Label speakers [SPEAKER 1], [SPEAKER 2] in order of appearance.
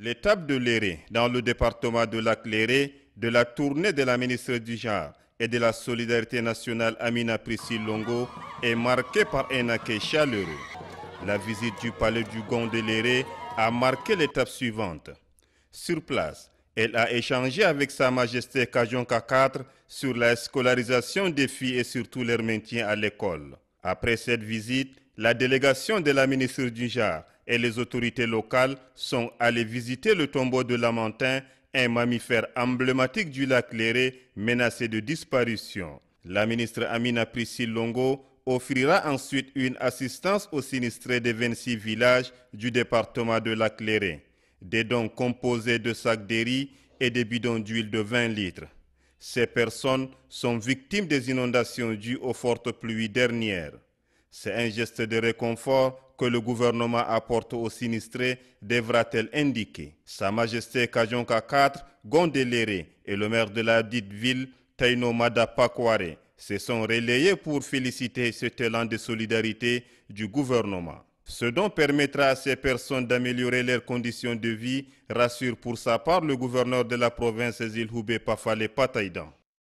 [SPEAKER 1] L'étape de l'Éré, dans le département de lac Léré, de la tournée de la ministre du Genre et de la Solidarité nationale Amina Priscille Longo est marquée par un accueil chaleureux. La visite du palais du Gond de Léré a marqué l'étape suivante. Sur place, elle a échangé avec Sa Majesté Kajonka 4 sur la scolarisation des filles et surtout leur maintien à l'école. Après cette visite, la délégation de la ministre du Genre et les autorités locales sont allées visiter le tombeau de Lamentin, un mammifère emblématique du lac Léré menacé de disparition. La ministre Amina Priscille Longo offrira ensuite une assistance aux sinistrés des 26 villages du département de lac Léré. Des dons composés de sacs de et des bidons d'huile de 20 litres. Ces personnes sont victimes des inondations dues aux fortes pluies dernières. C'est un geste de réconfort que le gouvernement apporte aux sinistrés, devra-t-elle indiquer. Sa Majesté Kajonka 4, gondeléré, et le maire de la dite ville, Taino Madapakware, se sont relayés pour féliciter ce talent de solidarité du gouvernement. Ce don permettra à ces personnes d'améliorer leurs conditions de vie, rassure pour sa part le gouverneur de la province Zilhubé Pafale Pataïdan.